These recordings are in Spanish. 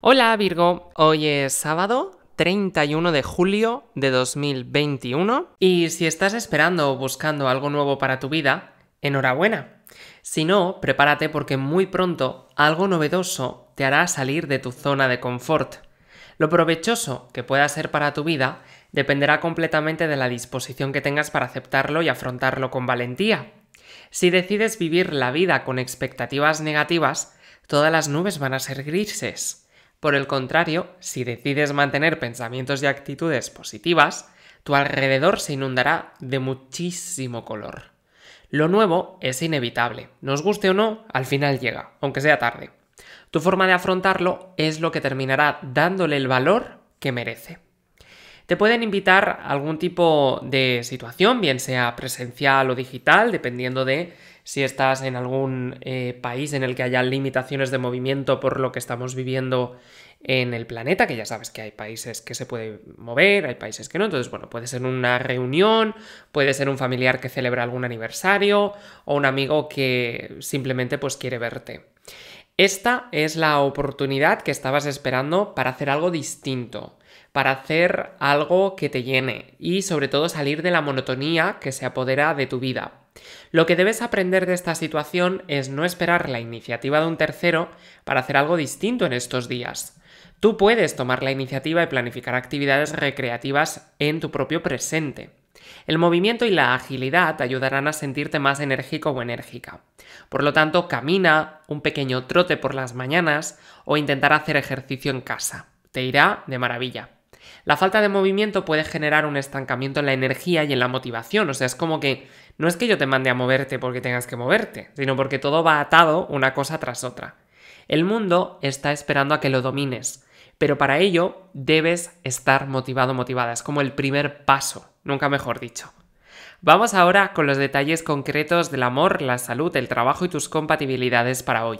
Hola Virgo, hoy es sábado 31 de julio de 2021 y si estás esperando o buscando algo nuevo para tu vida, enhorabuena. Si no, prepárate porque muy pronto algo novedoso te hará salir de tu zona de confort. Lo provechoso que pueda ser para tu vida dependerá completamente de la disposición que tengas para aceptarlo y afrontarlo con valentía. Si decides vivir la vida con expectativas negativas, todas las nubes van a ser grises. Por el contrario, si decides mantener pensamientos y actitudes positivas, tu alrededor se inundará de muchísimo color. Lo nuevo es inevitable, nos guste o no, al final llega, aunque sea tarde. Tu forma de afrontarlo es lo que terminará dándole el valor que merece. Te pueden invitar a algún tipo de situación, bien sea presencial o digital, dependiendo de si estás en algún eh, país en el que haya limitaciones de movimiento por lo que estamos viviendo en el planeta, que ya sabes que hay países que se puede mover, hay países que no, entonces bueno, puede ser una reunión, puede ser un familiar que celebra algún aniversario o un amigo que simplemente pues quiere verte. Esta es la oportunidad que estabas esperando para hacer algo distinto, para hacer algo que te llene y sobre todo salir de la monotonía que se apodera de tu vida. Lo que debes aprender de esta situación es no esperar la iniciativa de un tercero para hacer algo distinto en estos días. Tú puedes tomar la iniciativa y planificar actividades recreativas en tu propio presente. El movimiento y la agilidad te ayudarán a sentirte más enérgico o enérgica. Por lo tanto, camina, un pequeño trote por las mañanas o intentar hacer ejercicio en casa. Te irá de maravilla. La falta de movimiento puede generar un estancamiento en la energía y en la motivación, o sea, es como que no es que yo te mande a moverte porque tengas que moverte, sino porque todo va atado una cosa tras otra. El mundo está esperando a que lo domines, pero para ello debes estar motivado, motivada, es como el primer paso, nunca mejor dicho. Vamos ahora con los detalles concretos del amor, la salud, el trabajo y tus compatibilidades para hoy.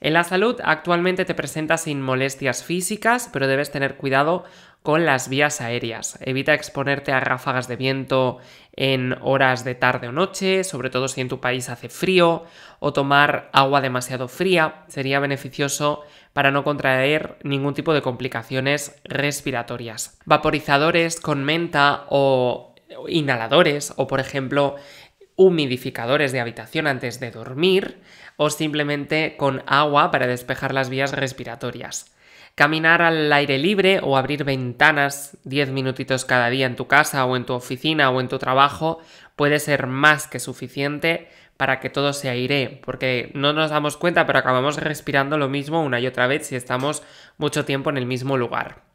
En la salud actualmente te presentas sin molestias físicas, pero debes tener cuidado con las vías aéreas. Evita exponerte a ráfagas de viento en horas de tarde o noche, sobre todo si en tu país hace frío, o tomar agua demasiado fría. Sería beneficioso para no contraer ningún tipo de complicaciones respiratorias. Vaporizadores con menta o inhaladores o por ejemplo humidificadores de habitación antes de dormir o simplemente con agua para despejar las vías respiratorias. Caminar al aire libre o abrir ventanas 10 minutitos cada día en tu casa o en tu oficina o en tu trabajo puede ser más que suficiente para que todo se aire, porque no nos damos cuenta, pero acabamos respirando lo mismo una y otra vez si estamos mucho tiempo en el mismo lugar.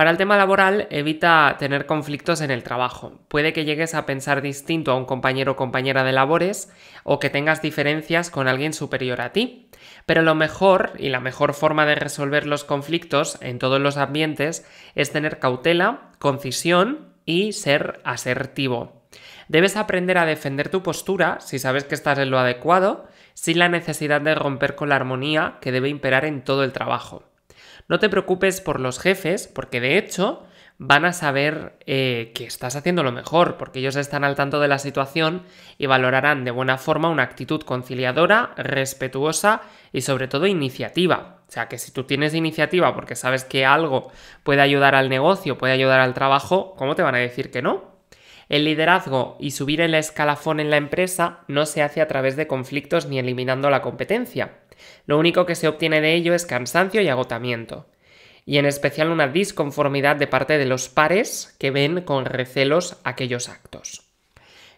Para el tema laboral, evita tener conflictos en el trabajo. Puede que llegues a pensar distinto a un compañero o compañera de labores o que tengas diferencias con alguien superior a ti. Pero lo mejor y la mejor forma de resolver los conflictos en todos los ambientes es tener cautela, concisión y ser asertivo. Debes aprender a defender tu postura si sabes que estás en lo adecuado, sin la necesidad de romper con la armonía que debe imperar en todo el trabajo. No te preocupes por los jefes, porque de hecho van a saber eh, que estás haciendo lo mejor, porque ellos están al tanto de la situación y valorarán de buena forma una actitud conciliadora, respetuosa y sobre todo iniciativa. O sea, que si tú tienes iniciativa porque sabes que algo puede ayudar al negocio, puede ayudar al trabajo, ¿cómo te van a decir que no? El liderazgo y subir el escalafón en la empresa no se hace a través de conflictos ni eliminando la competencia. Lo único que se obtiene de ello es cansancio y agotamiento, y en especial una disconformidad de parte de los pares que ven con recelos aquellos actos.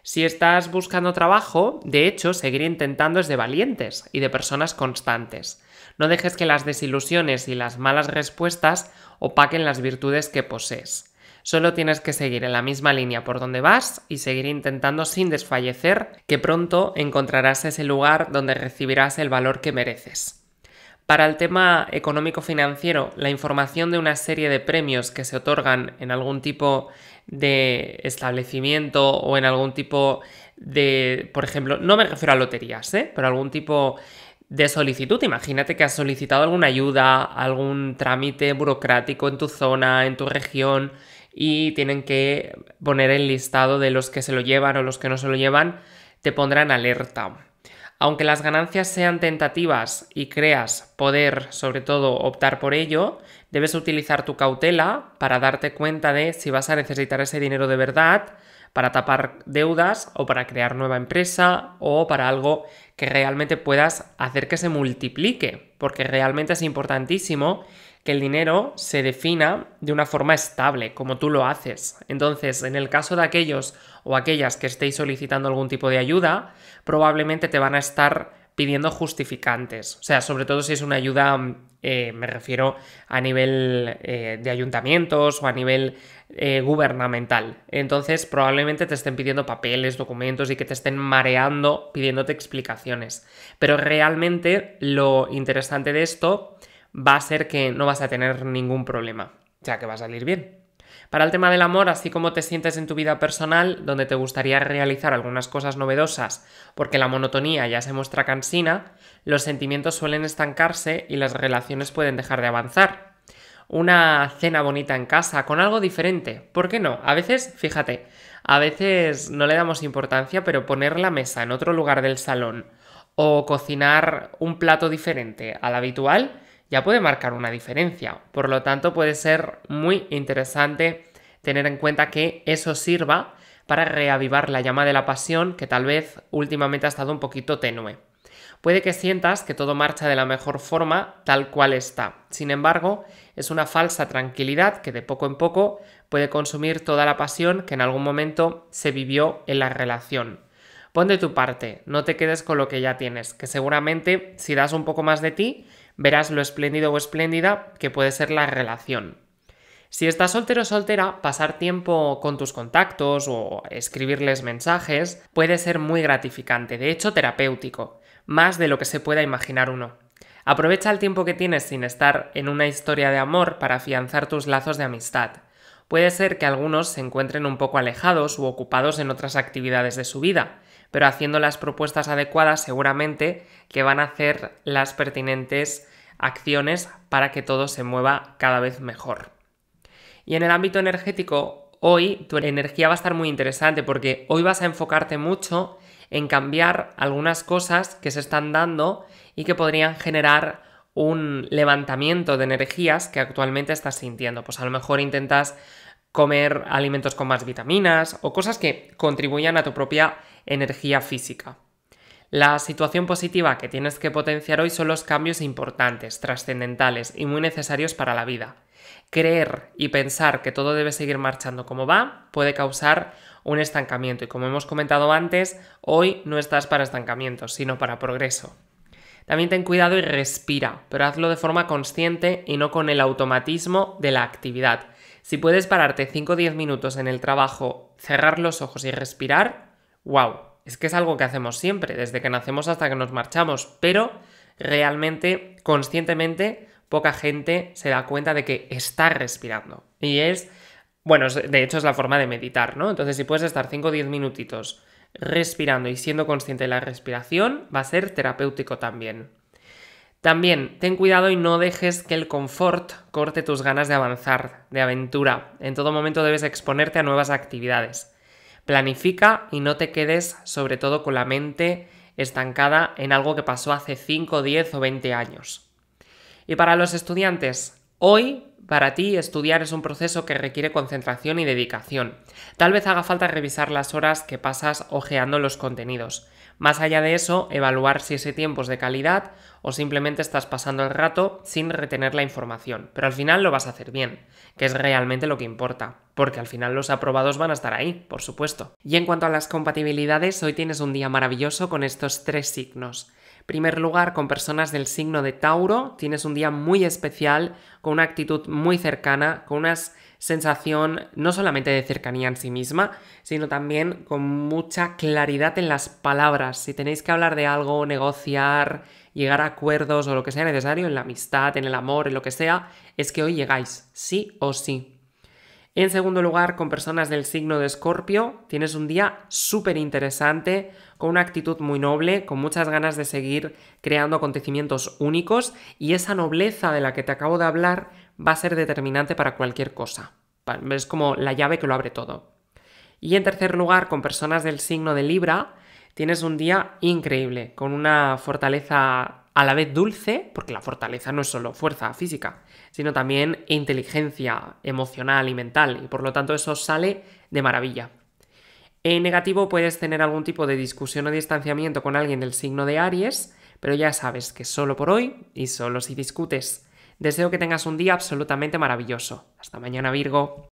Si estás buscando trabajo, de hecho, seguir intentando es de valientes y de personas constantes. No dejes que las desilusiones y las malas respuestas opaquen las virtudes que posees. Solo tienes que seguir en la misma línea por donde vas y seguir intentando sin desfallecer, que pronto encontrarás ese lugar donde recibirás el valor que mereces. Para el tema económico-financiero, la información de una serie de premios que se otorgan en algún tipo de establecimiento o en algún tipo de, por ejemplo, no me refiero a loterías, ¿eh? pero algún tipo de solicitud. Imagínate que has solicitado alguna ayuda, algún trámite burocrático en tu zona, en tu región, y tienen que poner el listado de los que se lo llevan o los que no se lo llevan, te pondrán alerta. Aunque las ganancias sean tentativas y creas poder, sobre todo, optar por ello, debes utilizar tu cautela para darte cuenta de si vas a necesitar ese dinero de verdad para tapar deudas o para crear nueva empresa o para algo que realmente puedas hacer que se multiplique, porque realmente es importantísimo que el dinero se defina de una forma estable, como tú lo haces. Entonces, en el caso de aquellos o aquellas que estéis solicitando algún tipo de ayuda, probablemente te van a estar pidiendo justificantes. O sea, sobre todo si es una ayuda, eh, me refiero a nivel eh, de ayuntamientos o a nivel eh, gubernamental. Entonces, probablemente te estén pidiendo papeles, documentos y que te estén mareando pidiéndote explicaciones. Pero realmente lo interesante de esto va a ser que no vas a tener ningún problema, ya que va a salir bien. Para el tema del amor, así como te sientes en tu vida personal, donde te gustaría realizar algunas cosas novedosas, porque la monotonía ya se muestra cansina, los sentimientos suelen estancarse y las relaciones pueden dejar de avanzar. Una cena bonita en casa, con algo diferente, ¿por qué no? A veces, fíjate, a veces no le damos importancia, pero poner la mesa en otro lugar del salón o cocinar un plato diferente al habitual ya puede marcar una diferencia. Por lo tanto, puede ser muy interesante tener en cuenta que eso sirva para reavivar la llama de la pasión que tal vez últimamente ha estado un poquito tenue. Puede que sientas que todo marcha de la mejor forma tal cual está. Sin embargo, es una falsa tranquilidad que de poco en poco puede consumir toda la pasión que en algún momento se vivió en la relación. Pon de tu parte, no te quedes con lo que ya tienes, que seguramente si das un poco más de ti, verás lo espléndido o espléndida que puede ser la relación. Si estás soltero o soltera, pasar tiempo con tus contactos o escribirles mensajes puede ser muy gratificante, de hecho terapéutico, más de lo que se pueda imaginar uno. Aprovecha el tiempo que tienes sin estar en una historia de amor para afianzar tus lazos de amistad. Puede ser que algunos se encuentren un poco alejados u ocupados en otras actividades de su vida, pero haciendo las propuestas adecuadas seguramente que van a hacer las pertinentes acciones para que todo se mueva cada vez mejor. Y en el ámbito energético, hoy tu energía va a estar muy interesante porque hoy vas a enfocarte mucho en cambiar algunas cosas que se están dando y que podrían generar un levantamiento de energías que actualmente estás sintiendo. Pues a lo mejor intentas comer alimentos con más vitaminas o cosas que contribuyan a tu propia energía física. La situación positiva que tienes que potenciar hoy son los cambios importantes, trascendentales y muy necesarios para la vida. Creer y pensar que todo debe seguir marchando como va puede causar un estancamiento y como hemos comentado antes, hoy no estás para estancamiento, sino para progreso. También ten cuidado y respira, pero hazlo de forma consciente y no con el automatismo de la actividad. Si puedes pararte 5 o 10 minutos en el trabajo, cerrar los ojos y respirar, wow, es que es algo que hacemos siempre, desde que nacemos hasta que nos marchamos, pero realmente, conscientemente, poca gente se da cuenta de que está respirando. Y es, bueno, de hecho es la forma de meditar, ¿no? Entonces, si puedes estar 5 o 10 minutitos respirando y siendo consciente de la respiración, va a ser terapéutico también. También ten cuidado y no dejes que el confort corte tus ganas de avanzar, de aventura. En todo momento debes exponerte a nuevas actividades. Planifica y no te quedes sobre todo con la mente estancada en algo que pasó hace 5, 10 o 20 años. Y para los estudiantes, Hoy, para ti, estudiar es un proceso que requiere concentración y dedicación. Tal vez haga falta revisar las horas que pasas hojeando los contenidos. Más allá de eso, evaluar si ese tiempo es de calidad o simplemente estás pasando el rato sin retener la información. Pero al final lo vas a hacer bien, que es realmente lo que importa, porque al final los aprobados van a estar ahí, por supuesto. Y en cuanto a las compatibilidades, hoy tienes un día maravilloso con estos tres signos. Primer lugar, con personas del signo de Tauro, tienes un día muy especial, con una actitud muy cercana, con una sensación no solamente de cercanía en sí misma, sino también con mucha claridad en las palabras. Si tenéis que hablar de algo, negociar, llegar a acuerdos o lo que sea necesario en la amistad, en el amor, en lo que sea, es que hoy llegáis, sí o sí. En segundo lugar, con personas del signo de Escorpio, tienes un día súper interesante, con una actitud muy noble, con muchas ganas de seguir creando acontecimientos únicos y esa nobleza de la que te acabo de hablar va a ser determinante para cualquier cosa. Es como la llave que lo abre todo. Y en tercer lugar, con personas del signo de Libra, tienes un día increíble, con una fortaleza a la vez dulce, porque la fortaleza no es solo fuerza física, sino también inteligencia emocional y mental, y por lo tanto eso sale de maravilla. En negativo puedes tener algún tipo de discusión o distanciamiento con alguien del signo de Aries, pero ya sabes que solo por hoy y solo si discutes. Deseo que tengas un día absolutamente maravilloso. Hasta mañana Virgo.